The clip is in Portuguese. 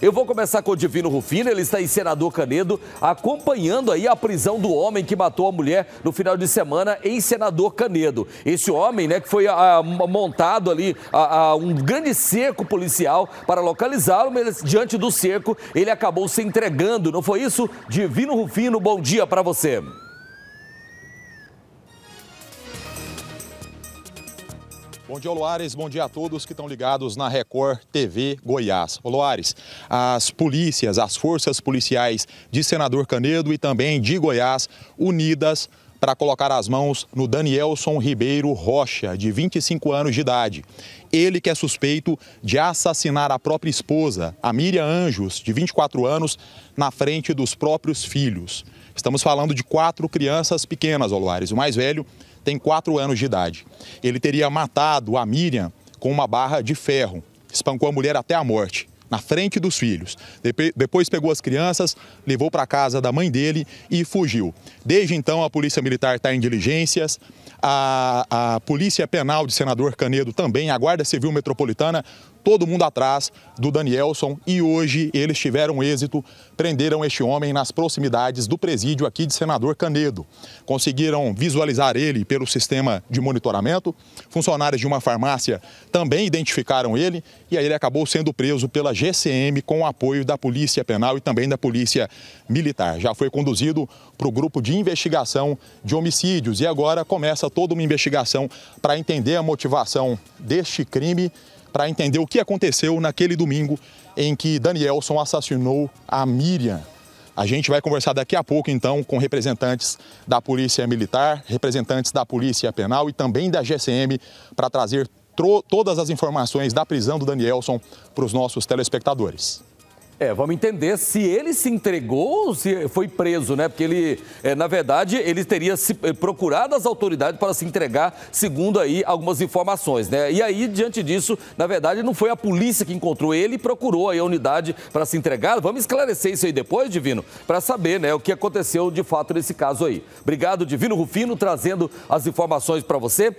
Eu vou começar com o Divino Rufino, ele está em Senador Canedo, acompanhando aí a prisão do homem que matou a mulher no final de semana em Senador Canedo. Esse homem, né, que foi a, ah, a, montado ali a, um grande cerco policial para localizá-lo, mas diante do cerco ele acabou se entregando, não foi isso? Divino Rufino, bom dia para você. Bom dia, Luares. Bom dia a todos que estão ligados na Record TV Goiás. Ô, Luares, as polícias, as forças policiais de Senador Canedo e também de Goiás, unidas para colocar as mãos no Danielson Ribeiro Rocha, de 25 anos de idade. Ele que é suspeito de assassinar a própria esposa, a Miriam Anjos, de 24 anos, na frente dos próprios filhos. Estamos falando de quatro crianças pequenas, Oluares. O mais velho tem 4 anos de idade. Ele teria matado a Miriam com uma barra de ferro, espancou a mulher até a morte na frente dos filhos. Depois pegou as crianças, levou para a casa da mãe dele e fugiu. Desde então, a Polícia Militar está em diligências, a, a Polícia Penal de Senador Canedo também, a Guarda Civil Metropolitana, todo mundo atrás do Danielson e hoje eles tiveram êxito, prenderam este homem nas proximidades do presídio aqui de Senador Canedo. Conseguiram visualizar ele pelo sistema de monitoramento, funcionários de uma farmácia também identificaram ele e aí ele acabou sendo preso pela GCM com o apoio da Polícia Penal e também da Polícia Militar. Já foi conduzido para o grupo de investigação de homicídios e agora começa toda uma investigação para entender a motivação deste crime para entender o que aconteceu naquele domingo em que Danielson assassinou a Miriam. A gente vai conversar daqui a pouco, então, com representantes da Polícia Militar, representantes da Polícia Penal e também da GCM para trazer todas as informações da prisão do Danielson para os nossos telespectadores. É, vamos entender se ele se entregou ou se foi preso, né? Porque ele, é, na verdade, ele teria se, eh, procurado as autoridades para se entregar, segundo aí algumas informações, né? E aí, diante disso, na verdade, não foi a polícia que encontrou ele e procurou aí a unidade para se entregar. Vamos esclarecer isso aí depois, Divino, para saber, né, o que aconteceu de fato nesse caso aí. Obrigado, Divino Rufino, trazendo as informações para você.